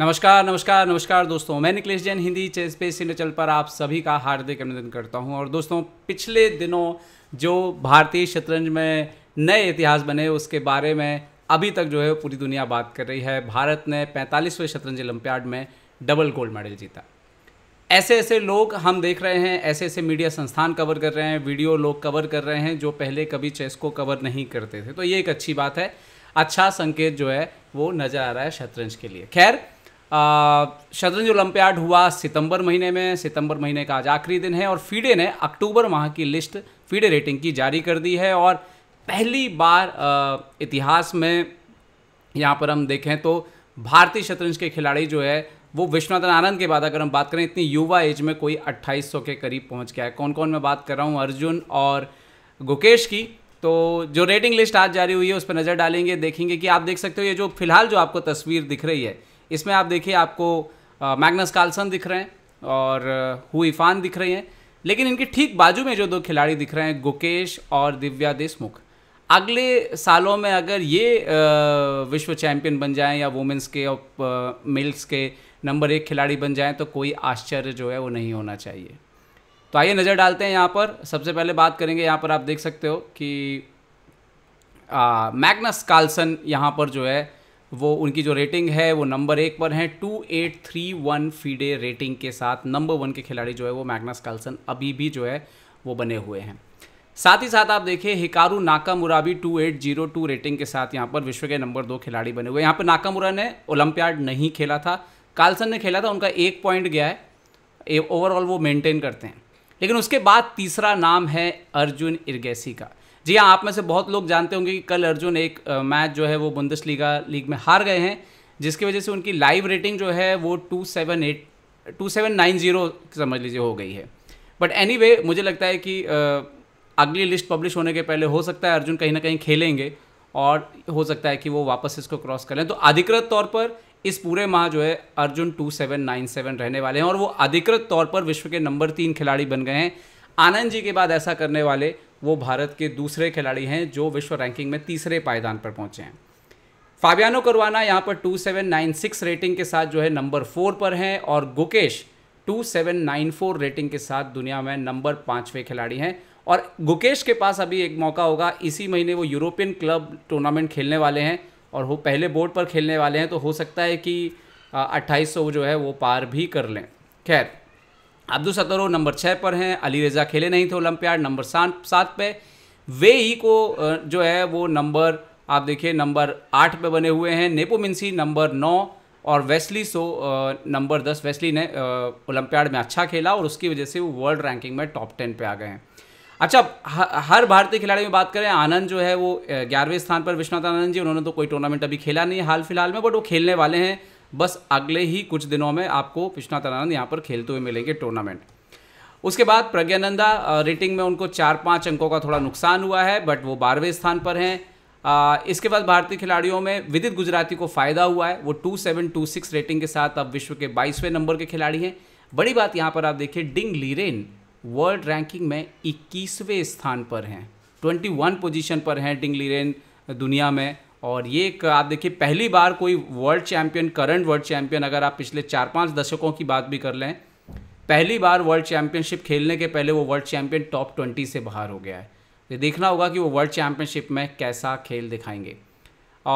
नमस्कार नमस्कार नमस्कार दोस्तों मैं निकलेश जैन हिंदी चेस पे सिनेचल पर आप सभी का हार्दिक अभिनंदन करता हूं और दोस्तों पिछले दिनों जो भारतीय शतरंज में नए इतिहास बने उसके बारे में अभी तक जो है पूरी दुनिया बात कर रही है भारत ने पैंतालीसवें शतरंज ओलंपियाड में डबल गोल्ड मेडल जीता ऐसे ऐसे लोग हम देख रहे हैं ऐसे ऐसे मीडिया संस्थान कवर कर रहे हैं वीडियो लोग कवर कर रहे हैं जो पहले कभी चेस को कवर नहीं करते थे तो ये एक अच्छी बात है अच्छा संकेत जो है वो नज़र आ रहा है शतरंज के लिए खैर शतरंज ओलंपियाड हुआ सितंबर महीने में सितंबर महीने का आज आखिरी दिन है और फीडे ने अक्टूबर माह की लिस्ट फीडे रेटिंग की जारी कर दी है और पहली बार आ, इतिहास में यहाँ पर हम देखें तो भारतीय शतरंज के खिलाड़ी जो है वो विश्वनाथन आनंद के बाद अगर हम बात करें इतनी युवा एज में कोई 2800 के करीब पहुंच गया है कौन कौन मैं बात कर रहा हूँ अर्जुन और गुकेश की तो जो रेटिंग लिस्ट आज जारी हुई है उस पर नज़र डालेंगे देखेंगे कि आप देख सकते हो ये जो फिलहाल जो आपको तस्वीर दिख रही है इसमें आप देखिए आपको मैग्नस कार्लसन दिख रहे हैं और हु इफान दिख रहे हैं लेकिन इनके ठीक बाजू में जो दो खिलाड़ी दिख रहे हैं गुकेश और दिव्या देशमुख अगले सालों में अगर ये विश्व चैम्पियन बन जाएं या वुमेंस के और मेल्स के नंबर एक खिलाड़ी बन जाएं तो कोई आश्चर्य जो है वो नहीं होना चाहिए तो आइए नज़र डालते हैं यहाँ पर सबसे पहले बात करेंगे यहाँ पर आप देख सकते हो कि मैग्नस कार्लसन यहाँ पर जो है वो उनकी जो रेटिंग है वो नंबर एक पर है two eight three one FIDE rating के साथ नंबर वन के खिलाड़ी जो है वो मैग्नस कार्लसन अभी भी जो है वो बने हुए हैं साथ ही साथ आप देखिए हिकारू नाकामुरा भी two eight zero two rating के साथ यहाँ पर विश्व के नंबर दो खिलाड़ी बने हुए यहाँ पर नाकामुरा ने ओलंपियाड नहीं खेला था कार्लसन ने खेला था उनका एक पॉइंट गया है ओवरऑल वो मेंटेन करते हैं लेकिन उसके बाद तीसरा नाम है अर्जुन इर्गेसी का जी हाँ आप में से बहुत लोग जानते होंगे कि कल अर्जुन एक मैच जो है वो बुंदस लीगा लीग में हार गए हैं जिसकी वजह से उनकी लाइव रेटिंग जो है वो two seven eight two seven nine zero समझ लीजिए हो गई है बट एनी anyway, मुझे लगता है कि अगली लिस्ट पब्लिश होने के पहले हो सकता है अर्जुन कहीं ना कहीं खेलेंगे और हो सकता है कि वो वापस इसको क्रॉस कर लें तो अधिकृत तौर पर इस पूरे माह जो है Arjun two seven nine seven रहने वाले हैं और वो अधिकृत तौर पर विश्व के नंबर तीन खिलाड़ी बन गए हैं आनंद जी के बाद ऐसा करने वाले वो भारत के दूसरे खिलाड़ी हैं जो विश्व रैंकिंग में तीसरे पायदान पर पहुंचे हैं फाबियानो करवाना यहाँ पर 2796 रेटिंग के साथ जो है नंबर फोर पर हैं और गुकेश 2794 रेटिंग के साथ दुनिया में नंबर पाँचवें खिलाड़ी हैं और गुकेश के पास अभी एक मौका होगा इसी महीने वो यूरोपियन क्लब टूर्नामेंट खेलने वाले हैं और वो पहले बोर्ड पर खेलने वाले हैं तो हो सकता है कि अट्ठाईस जो है वो पार भी कर लें खैर अब्दुल सतरो नंबर छः पर हैं अली रज़ा खेले नहीं थे ओलंपियाड नंबर सात सात पे वे ही को जो है वो नंबर आप देखिए नंबर आठ पे बने हुए हैं नेपोमिनसी नंबर नौ और वेस्ली सो नंबर दस वेस्ली ने ओलंपियाड में अच्छा खेला और उसकी वजह से वो वर्ल्ड रैंकिंग में टॉप टेन पे आ गए हैं अच्छा हर भारतीय खिलाड़ी में बात करें आनंद जो है वो ग्यारहवें स्थान पर विश्वनाथ आनंद जी उन्होंने तो कोई टूर्नामेंट अभी खेला नहीं हाल फिलहाल में बट वो खेलने वाले हैं बस अगले ही कुछ दिनों में आपको विश्वनाथ आनंद यहाँ पर खेलते हुए मिलेंगे टूर्नामेंट उसके बाद प्रज्ञानंदा रेटिंग में उनको चार पाँच अंकों का थोड़ा नुकसान हुआ है बट वो बारहवें स्थान पर हैं इसके बाद भारतीय खिलाड़ियों में विदित गुजराती को फ़ायदा हुआ है वो two seven two six rating के साथ अब विश्व के बाईसवें नंबर के खिलाड़ी हैं बड़ी बात यहाँ पर आप देखिए डिंग लीरेन वर्ल्ड रैंकिंग में इक्कीसवें स्थान पर हैं ट्वेंटी वन पोजीशन पर हैं डिंग लीरेन दुनिया में और ये आप देखिए पहली बार कोई world champion current world champion अगर आप पिछले चार पाँच दशकों की बात भी कर लें पहली बार वर्ल्ड चैंपियनशिप खेलने के पहले वो वर्ल्ड चैंपियन टॉप ट्वेंटी से बाहर हो गया है ये देखना होगा कि वो वर्ल्ड चैंपियनशिप में कैसा खेल दिखाएंगे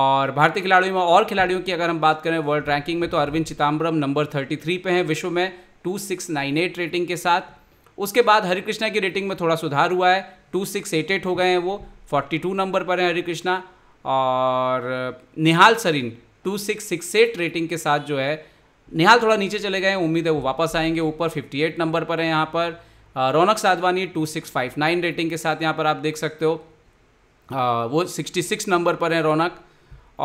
और भारतीय खिलाड़ियों में और खिलाड़ियों की अगर हम बात करें वर्ल्ड रैंकिंग में तो Arvind Chithambaram number thirty three पे हैं विश्व में two six nine eight rating के साथ उसके बाद हरिकृष्णा की रेटिंग में थोड़ा सुधार हुआ है टू सिक्स एट एट हो गए हैं वो फोर्टी टू नंबर पर हैं हरिकृष्णा और Nihal Sarin two six six eight rating के साथ जो है निहाल थोड़ा नीचे चले गए उम्मीद है वो वापस आएंगे ऊपर 58 नंबर पर है यहाँ पर रौनक साधवानी 2659 रेटिंग के साथ यहाँ पर आप देख सकते हो वो वो 66 नंबर पर हैं रौनक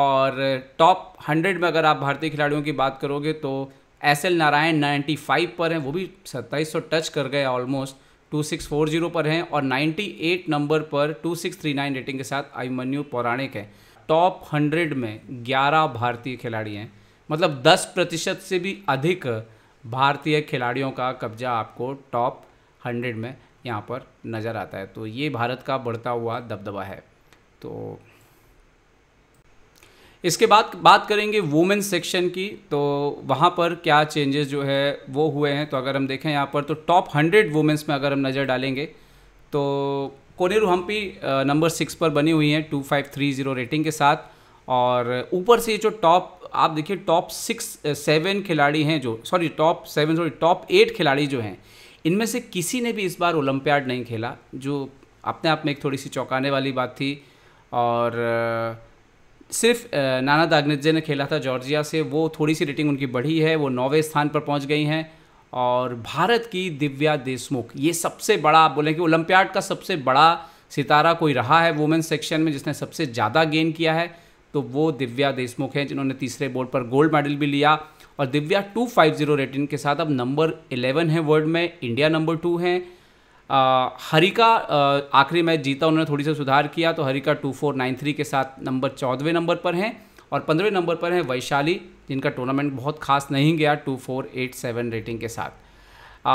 और टॉप 100 में अगर आप भारतीय खिलाड़ियों की बात करोगे तो एस एल नारायण 95 पर हैं वो भी 2700 टच कर गए ऑलमोस्ट 2640 पर हैं और 98 नंबर पर 2639 रेटिंग के साथ अभिमन्यु पौराणिक है टॉप 100 में 11 भारतीय खिलाड़ी हैं मतलब 10 प्रतिशत से भी अधिक भारतीय खिलाड़ियों का कब्जा आपको टॉप 100 में यहाँ पर नज़र आता है तो ये भारत का बढ़ता हुआ दबदबा है तो इसके बाद बात करेंगे वुमेन सेक्शन की तो वहाँ पर क्या चेंजेस जो है वो हुए हैं तो अगर हम देखें यहाँ पर तो टॉप हंड्रेड वुमेंस में अगर हम नज़र डालेंगे तो कोनेरू हम्पी नंबर सिक्स पर बनी हुई हैं two five three zero rating के साथ और ऊपर से जो टॉप आप देखिए टॉप सिक्स सेवन खिलाड़ी हैं जो sorry top seven sorry top eight खिलाड़ी जो हैं इनमें से किसी ने भी इस बार ओलंपियाड नहीं खेला जो अपने आप में एक थोड़ी सी चौंकाने वाली बात थी और सिर्फ नाना दागनेजे ने खेला था जॉर्जिया से वो थोड़ी सी रेटिंग उनकी बढ़ी है वो नौवें स्थान पर पहुंच गई हैं और भारत की दिव्या देशमुख ये सबसे बड़ा आप बोलें कि ओलंपियाड का सबसे बड़ा सितारा कोई रहा है वुमेंस सेक्शन में जिसने सबसे ज़्यादा गेन किया है तो वो दिव्या देशमुख हैं जिन्होंने तीसरे बोर्ड पर गोल्ड मेडल भी लिया और दिव्या जीरो रेटिंग के साथ अब नंबर एलेवन है वर्ल्ड में इंडिया नंबर टू हैं हरिका आखिरी मैच जीता उन्होंने थोड़ी सी सुधार किया तो Harika two four nine three के साथ नंबर चौदहवें नंबर पर हैं और पंद्रहवें नंबर पर हैं वैशाली जिनका टूर्नामेंट बहुत खास नहीं गया two four eight seven rating के साथ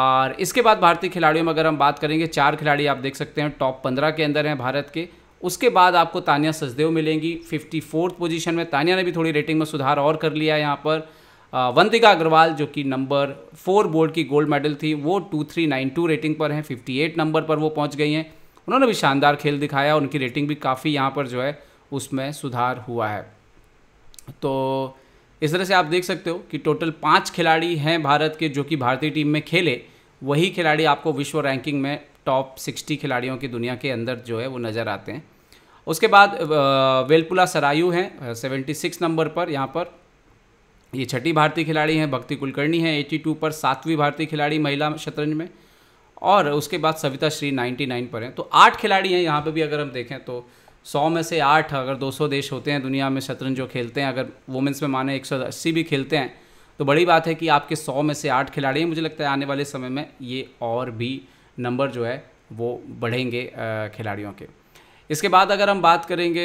और इसके बाद भारतीय खिलाड़ियों में अगर हम बात करेंगे चार खिलाड़ी आप देख सकते हैं टॉप पंद्रह के अंदर हैं भारत के उसके बाद आपको तानिया सचदेव मिलेंगी फिफ्टी फोर्थ पोजीशन में तानिया ने भी थोड़ी रेटिंग में सुधार और कर लिया यहाँ पर वंदिका अग्रवाल जो कि नंबर फोर बोर्ड की गोल्ड मेडल थी वो two three nine two rating पर हैं फिफ्टी एट नंबर पर वो पहुंच गई हैं उन्होंने भी शानदार खेल दिखाया उनकी रेटिंग भी काफ़ी यहाँ पर जो है उसमें सुधार हुआ है तो इस तरह से आप देख सकते हो कि टोटल पाँच खिलाड़ी हैं भारत के जो कि भारतीय टीम में खेले वही खिलाड़ी आपको विश्व रैंकिंग में टॉप सिक्सटी खिलाड़ियों की दुनिया के अंदर जो है वो नज़र आते हैं उसके बाद वेलपुला सरायू हैं सेवेंटी सिक्स नंबर पर यहाँ पर ये छठी भारतीय खिलाड़ी हैं भक्ति कुलकर्णी हैं टू पर सातवीं भारतीय खिलाड़ी महिला शतरंज में और उसके बाद सविता श्री नाइन्टी नाइन पर हैं तो आठ खिलाड़ी हैं यहाँ पे भी अगर हम देखें तो सौ में से आठ अगर दो सौ देश होते हैं दुनिया में शतरंज जो खेलते हैं अगर वुमेंस में माने एक सौ अस्सी भी खेलते हैं तो बड़ी बात है कि आपके सौ में से आठ खिलाड़ी हैं मुझे लगता है आने वाले समय में ये और भी नंबर जो है वो बढ़ेंगे खिलाड़ियों के इसके बाद अगर हम बात करेंगे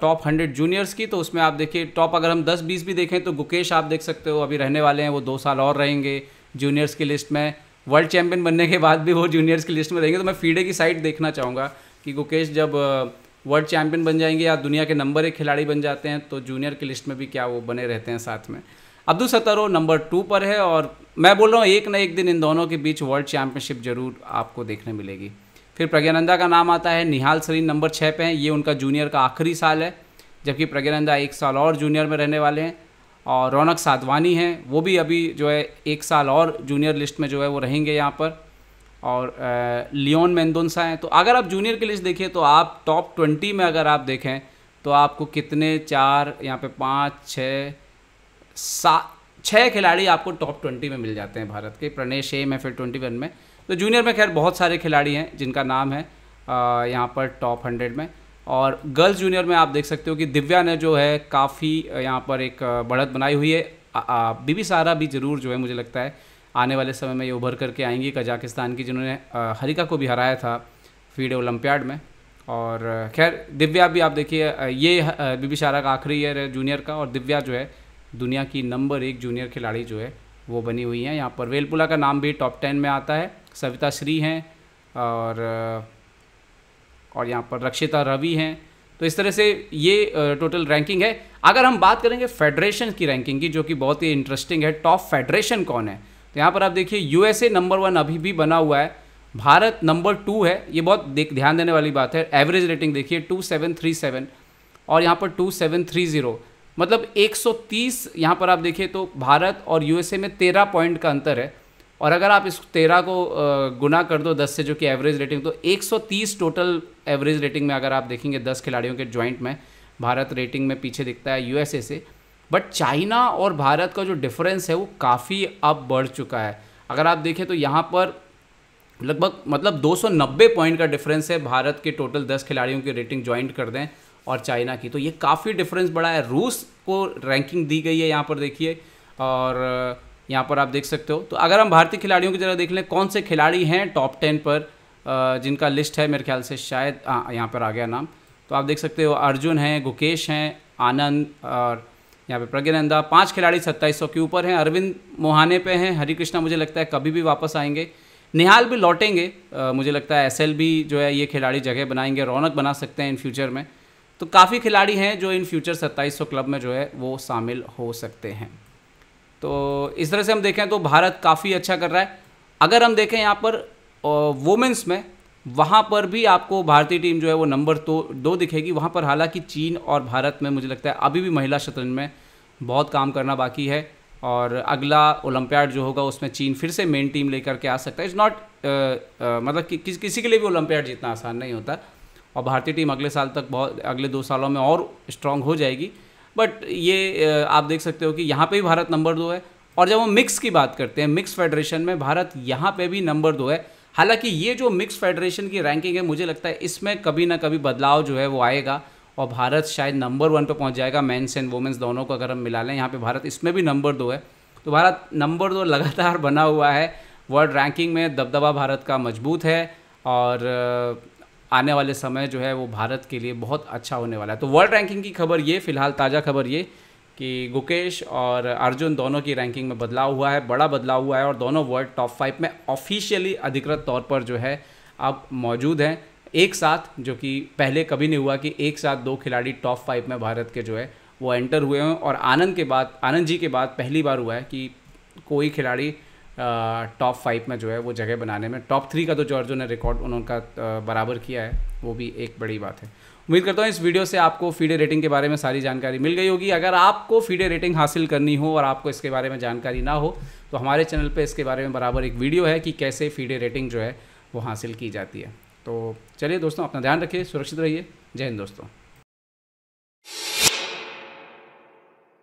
टॉप हंड्रेड जूनियर्स की तो उसमें आप देखिए टॉप अगर हम दस बीस भी देखें तो गुकेश आप देख सकते हो अभी रहने वाले हैं वो दो साल और रहेंगे जूनियर्स की लिस्ट में वर्ल्ड चैम्पियन बनने के बाद भी वो जूनियर्स की लिस्ट में रहेंगे तो मैं फीडे की साइड देखना चाहूँगा कि गुकेश जब वर्ल्ड चैम्पियन बन जाएंगे या दुनिया के नंबर एक खिलाड़ी बन जाते हैं तो जूनियर की लिस्ट में भी क्या वो बने रहते हैं साथ में अब्दुल सत्तारो नंबर टू पर है और मैं बोल रहा हूँ एक ना एक दिन इन दोनों के बीच वर्ल्ड चैम्पियनशिप जरूर आपको देखने मिलेगी फिर प्रज्ञानंदा का नाम आता है निहाल सरीन नंबर छः पे हैं ये उनका जूनियर का आखिरी साल है जबकि प्रज्ञानंदा एक साल और जूनियर में रहने वाले हैं और रौनक साधवानी हैं वो भी अभी जो है एक साल और जूनियर लिस्ट में जो है वो रहेंगे यहाँ पर और लियोन मेंदोंसा हैं तो अगर आप जूनियर की लिस्ट देखिए तो आप टॉप ट्वेंटी में अगर आप देखें तो आपको कितने चार यहाँ पे पाँच छः सात छः खिलाड़ी आपको टॉप ट्वेंटी में मिल जाते हैं भारत के प्रणय शेम है फिर ट्वेंटी वन में तो जूनियर में खैर बहुत सारे खिलाड़ी हैं जिनका नाम है यहाँ पर टॉप हंड्रेड में और गर्ल्स जूनियर में आप देख सकते हो कि दिव्या ने जो है काफ़ी यहाँ पर एक बढ़त बनाई हुई है बीबी सारा भी ज़रूर जो है मुझे लगता है आने वाले समय में ये उभर करके आएंगी कजाकिस्तान की जिन्होंने हरिका को भी हराया था फीड ओलंपियाड में और खैर दिव्या भी आप देखिए ये बीबी सारा का आखिरी ईयर है जूनियर का और दिव्या जो है दुनिया की नंबर एक जूनियर खिलाड़ी जो है वो बनी हुई हैं यहाँ पर वेलपुला का नाम भी टॉप टेन में आता है सविता श्री हैं और और यहाँ पर रक्षिता रवि हैं तो इस तरह से ये टोटल रैंकिंग है अगर हम बात करेंगे फेडरेशन की रैंकिंग की जो कि बहुत ही इंटरेस्टिंग है टॉप फेडरेशन कौन है तो यहाँ पर आप देखिए यूएसए नंबर वन अभी भी बना हुआ है भारत नंबर टू है ये बहुत देख ध्यान देने वाली बात है एवरेज रेटिंग देखिए टू सेवन थ्री सेवन और यहाँ पर टू सेवन थ्री ज़ीरो मतलब 130 यहाँ पर आप देखें तो भारत और यूएसए में 13 पॉइंट का अंतर है और अगर आप इस 13 को गुना कर दो 10 से जो कि एवरेज रेटिंग तो 130 टोटल एवरेज रेटिंग में अगर आप देखेंगे 10 खिलाड़ियों के ज्वाइंट में भारत रेटिंग में पीछे दिखता है यूएसए से बट चाइना और भारत का जो डिफरेंस है वो काफ़ी अब बढ़ चुका है अगर आप देखें तो यहाँ पर लगभग मतलब 290 पॉइंट का डिफरेंस है भारत के टोटल 10 खिलाड़ियों की रेटिंग ज्वाइंट कर दें और चाइना की तो ये काफ़ी डिफरेंस बड़ा है रूस को रैंकिंग दी गई है यहाँ पर देखिए और यहाँ पर आप देख सकते हो तो अगर हम भारतीय खिलाड़ियों की जरा देख लें कौन से खिलाड़ी हैं टॉप टेन पर जिनका लिस्ट है मेरे ख्याल से शायद यहाँ पर आ गया नाम तो आप देख सकते हो अर्जुन हैं गुकेश हैं आनंद और यहाँ पे प्रज्ञानंदा पांच खिलाड़ी सत्ताईस सौ के ऊपर हैं अरविंद मोहाने पे हैं हरी कृष्णा मुझे लगता है कभी भी वापस आएंगे निहाल भी लौटेंगे मुझे लगता है एस भी जो है ये खिलाड़ी जगह बनाएंगे रौनक बना सकते हैं इन फ्यूचर में तो काफ़ी खिलाड़ी हैं जो इन फ्यूचर 2700 क्लब में जो है वो शामिल हो सकते हैं तो इस तरह से हम देखें तो भारत काफ़ी अच्छा कर रहा है अगर हम देखें यहाँ पर वुमेंस में वहाँ पर भी आपको भारतीय टीम जो है वो नंबर तो दो दिखेगी वहाँ पर हालांकि चीन और भारत में मुझे लगता है अभी भी महिला शतरंज में बहुत काम करना बाकी है और अगला ओलंपियाड जो होगा उसमें चीन फिर से मेन टीम लेकर के आ सकता है इट्स नॉट मतलब कि, कि, किसी के लिए भी ओलंपियाड जीतना आसान नहीं होता और भारतीय टीम अगले साल तक बहुत अगले दो सालों में और स्ट्रांग हो जाएगी बट ये आप देख सकते हो कि यहाँ पे भी भारत नंबर दो है और जब हम मिक्स की बात करते हैं मिक्स फेडरेशन में भारत यहाँ पे भी नंबर दो है हालांकि ये जो मिक्स फेडरेशन की रैंकिंग है मुझे लगता है इसमें कभी ना कभी बदलाव जो है वो आएगा और भारत शायद नंबर वन पर पहुँच जाएगा मैंस एंड वुमेंस दोनों को अगर हम मिला लें यहाँ पर भारत इसमें भी नंबर दो है तो भारत नंबर दो लगातार बना हुआ है वर्ल्ड रैंकिंग में दबदबा भारत का मजबूत है और आने वाले समय जो है वो भारत के लिए बहुत अच्छा होने वाला है तो वर्ल्ड रैंकिंग की खबर ये फ़िलहाल ताज़ा खबर ये कि गुकेश और अर्जुन दोनों की रैंकिंग में बदलाव हुआ है बड़ा बदलाव हुआ है और दोनों वर्ल्ड टॉप फाइव में ऑफिशियली अधिकृत तौर पर जो है अब मौजूद हैं एक साथ जो कि पहले कभी नहीं हुआ कि एक साथ दो खिलाड़ी टॉप फाइव में भारत के जो है वो एंटर हुए हैं और आनंद के बाद आनंद जी के बाद पहली बार हुआ है कि कोई खिलाड़ी टॉप फाइव में जो है वो जगह बनाने में टॉप थ्री का तो जॉर्जो ने रिकॉर्ड उन्होंने बराबर किया है वो भी एक बड़ी बात है उम्मीद करता हूँ इस वीडियो से आपको फीडे रेटिंग के बारे में सारी जानकारी मिल गई होगी अगर आपको फीडे रेटिंग हासिल करनी हो और आपको इसके बारे में जानकारी ना हो तो हमारे चैनल पर इसके बारे में बराबर एक वीडियो है कि कैसे फीडे रेटिंग जो है वो हासिल की जाती है तो चलिए दोस्तों अपना ध्यान रखिए सुरक्षित रहिए जय हिंद दोस्तों